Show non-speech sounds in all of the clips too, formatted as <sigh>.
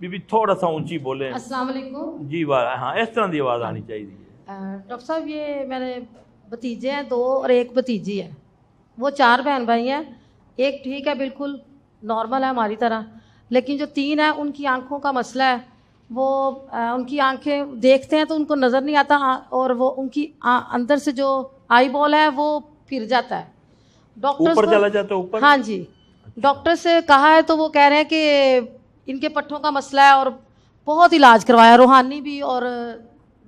बीबी थोड़ा सा ऊंची बोले जी वाह हाँ इस तरह की आवाज़ आनी चाहिए डॉक्टर साहब ये मेरे भतीजे हैं दो और एक भतीजी है वो चार बहन भाई हैं एक ठीक है बिल्कुल नॉर्मल है हमारी तरह लेकिन जो तीन है उनकी आंखों का मसला है वो आ, उनकी आंखें देखते हैं तो उनको नज़र नहीं आता और वो उनकी आ, अंदर से जो आई बॉल है वो फिर जाता है डॉक्टर चला जाता ऊपर हाँ जी डॉक्टर से कहा है तो वो कह रहे हैं कि इनके पट्टों का मसला है और बहुत इलाज करवाया रूहानी भी और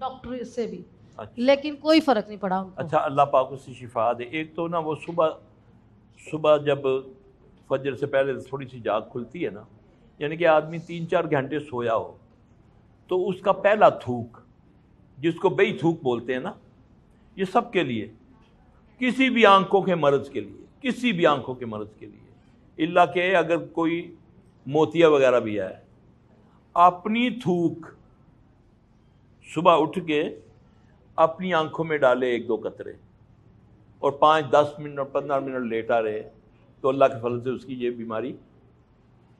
डॉक्टर से भी अच्छा। लेकिन कोई फ़र्क नहीं पड़ा उनको अच्छा अल्लाह पाक उसे शिफा दे एक तो ना वो सुबह सुबह जब फजर से पहले थोड़ी सी जाग खुलती है ना यानी कि आदमी तीन चार घंटे सोया हो तो उसका पहला थूक जिसको बेई थूक बोलते हैं ना ये सब के लिए किसी भी आंखों के मर्ज़ के लिए किसी भी आंखों के मर्ज़ के लिए इल्ला के अगर कोई मोतिया वगैरह भी है अपनी थूक सुबह उठ के अपनी आंखों में डाले एक दो कतरे और पाँच दस मिनट और पंद्रह मिनट लेटा रहे तो अल्लाह के फल से उसकी ये बीमारी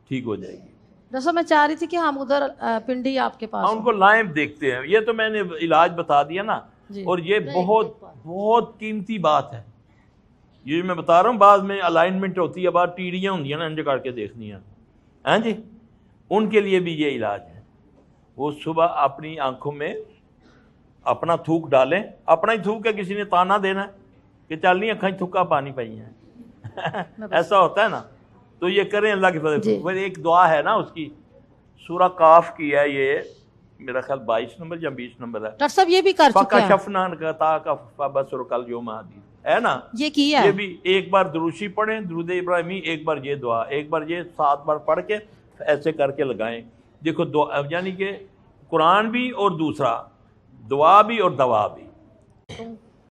ठीक हो जाएगी डॉक्टर मैं चाह रही थी कि हम उधर पिंडी आपके पास हाँ उनको लाइव देखते हैं ये तो मैंने इलाज बता दिया ना और ये बहुत बहुत कीमती बात है ये मैं बता रहा हूँ बाद में अलाइनमेंट होती है बाद टीढ़ियाँ होंगी ना इंजे करके देखनी है हैं हाँ जी उनके लिए भी ये इलाज है वो सुबह अपनी आंखों में अपना थूक डालें अपना ही थूक है किसी ने ताना देना है कि चल नहीं अखाई थूका पानी पाई है <laughs> ऐसा होता है ना तो ये करें अल्लाह के फजल फिर एक दुआ है ना उसकी सूरा काफ की है ये मेरा ख्याल बाईस नंबर या बीस नंबर है डॉक्टर साहब ये भी कर चुके हैं का बस कल योम आदि है ना ये किया ये भी एक बार दुरुशी पढ़े दुरुद इब्राहिमी एक बार ये दुआ एक बार ये सात बार पढ़ के ऐसे करके लगाएं देखो दुआ यानी कि कुरान भी और दूसरा दुआ भी और दवा भी